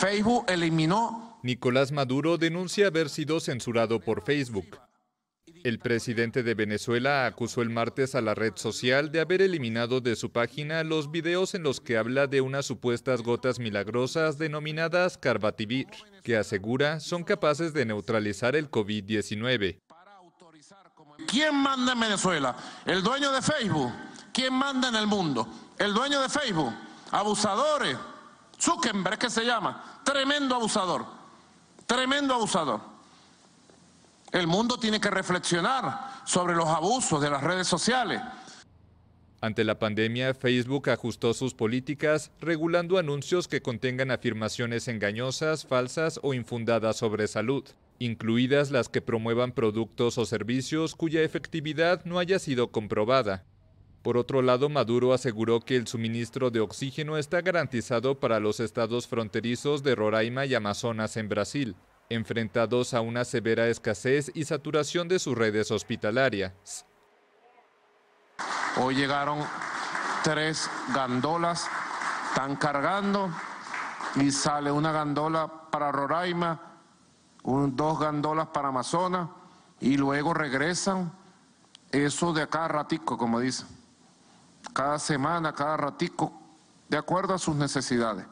Facebook eliminó. Nicolás Maduro denuncia haber sido censurado por Facebook. El presidente de Venezuela acusó el martes a la red social de haber eliminado de su página los videos en los que habla de unas supuestas gotas milagrosas denominadas Carbativir, que asegura son capaces de neutralizar el COVID-19. ¿Quién manda en Venezuela? ¿El dueño de Facebook? ¿Quién manda en el mundo? ¿El dueño de Facebook? ¿Abusadores? Zuckerberg que se llama, tremendo abusador, tremendo abusador. El mundo tiene que reflexionar sobre los abusos de las redes sociales. Ante la pandemia, Facebook ajustó sus políticas regulando anuncios que contengan afirmaciones engañosas, falsas o infundadas sobre salud, incluidas las que promuevan productos o servicios cuya efectividad no haya sido comprobada, por otro lado, Maduro aseguró que el suministro de oxígeno está garantizado para los estados fronterizos de Roraima y Amazonas en Brasil, enfrentados a una severa escasez y saturación de sus redes hospitalarias. Hoy llegaron tres gandolas, están cargando y sale una gandola para Roraima, dos gandolas para Amazonas y luego regresan. Eso de acá a ratico, como dicen cada semana, cada ratico, de acuerdo a sus necesidades.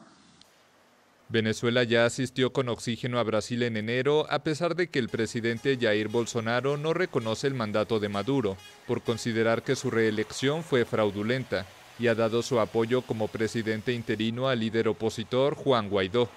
Venezuela ya asistió con oxígeno a Brasil en enero, a pesar de que el presidente Jair Bolsonaro no reconoce el mandato de Maduro, por considerar que su reelección fue fraudulenta, y ha dado su apoyo como presidente interino al líder opositor Juan Guaidó.